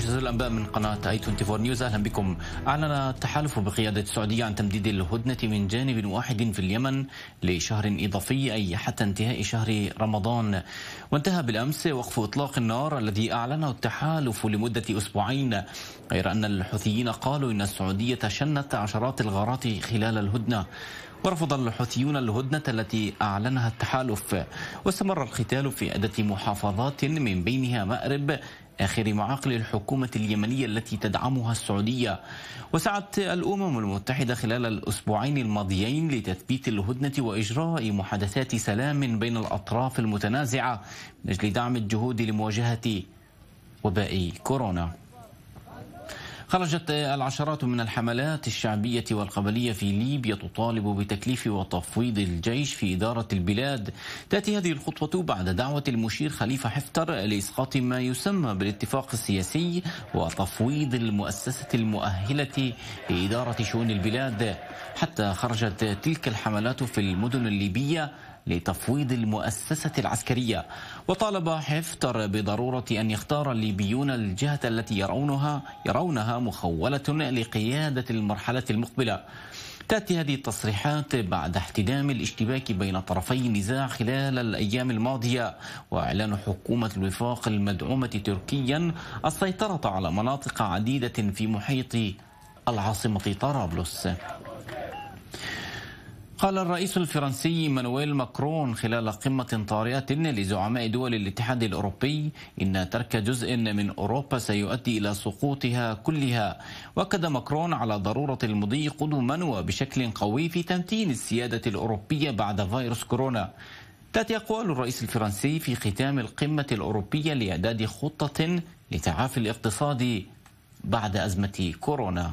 مجلس الانباء من قناه اي 24 نيوز اهلا بكم اعلن التحالف بقياده السعوديه عن تمديد الهدنه من جانب واحد في اليمن لشهر اضافي اي حتى انتهاء شهر رمضان وانتهى بالامس وقف اطلاق النار الذي اعلنه التحالف لمده اسبوعين غير ان الحوثيين قالوا ان السعوديه شنت عشرات الغارات خلال الهدنه ورفض الحوثيون الهدنة التي أعلنها التحالف واستمر القتال في عدة محافظات من بينها مأرب آخر معاقل الحكومة اليمنية التي تدعمها السعودية وسعت الأمم المتحدة خلال الأسبوعين الماضيين لتثبيت الهدنة وإجراء محادثات سلام بين الأطراف المتنازعة من أجل دعم الجهود لمواجهة وباء كورونا خرجت العشرات من الحملات الشعبية والقبلية في ليبيا تطالب بتكليف وتفويض الجيش في إدارة البلاد تأتي هذه الخطوة بعد دعوة المشير خليفة حفتر لإسقاط ما يسمى بالاتفاق السياسي وتفويض المؤسسة المؤهلة لإدارة شؤون البلاد حتى خرجت تلك الحملات في المدن الليبية لتفويض المؤسسة العسكرية وطالب حفتر بضرورة أن يختار الليبيون الجهة التي يرونها يرونها مخولة لقيادة المرحلة المقبلة تأتي هذه التصريحات بعد احتدام الاشتباك بين طرفي النزاع خلال الأيام الماضية وإعلان حكومة الوفاق المدعومة تركيا السيطرة على مناطق عديدة في محيط العاصمة طرابلس قال الرئيس الفرنسي مانويل ماكرون خلال قمة طارئة لزعماء دول الاتحاد الأوروبي إن ترك جزء من أوروبا سيؤدي إلى سقوطها كلها وأكد ماكرون على ضرورة المضي قدما وبشكل قوي في تمتين السيادة الأوروبية بعد فيروس كورونا تأتي أقوال الرئيس الفرنسي في ختام القمة الأوروبية لإعداد خطة لتعافي الاقتصاد بعد أزمة كورونا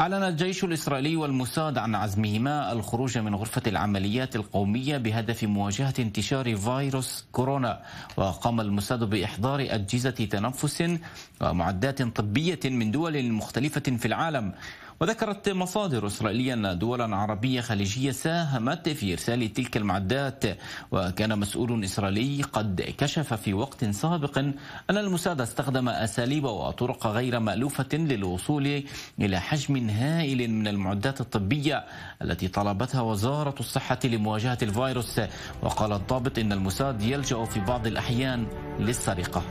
أعلن الجيش الإسرائيلي والموساد عن عزمهما الخروج من غرفة العمليات القومية بهدف مواجهة انتشار فيروس كورونا وقام الموساد بإحضار أجهزة تنفس ومعدات طبية من دول مختلفة في العالم وذكرت مصادر إسرائيلية أن دولا عربية خليجية ساهمت في إرسال تلك المعدات وكان مسؤول إسرائيلي قد كشف في وقت سابق أن المساعدة استخدم أساليب وطرق غير مألوفة للوصول إلى حجم هائل من المعدات الطبية التي طلبتها وزارة الصحة لمواجهة الفيروس وقال الضابط إن الموساد يلجأ في بعض الأحيان للسرقة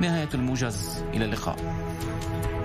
نهاية الموجز إلى اللقاء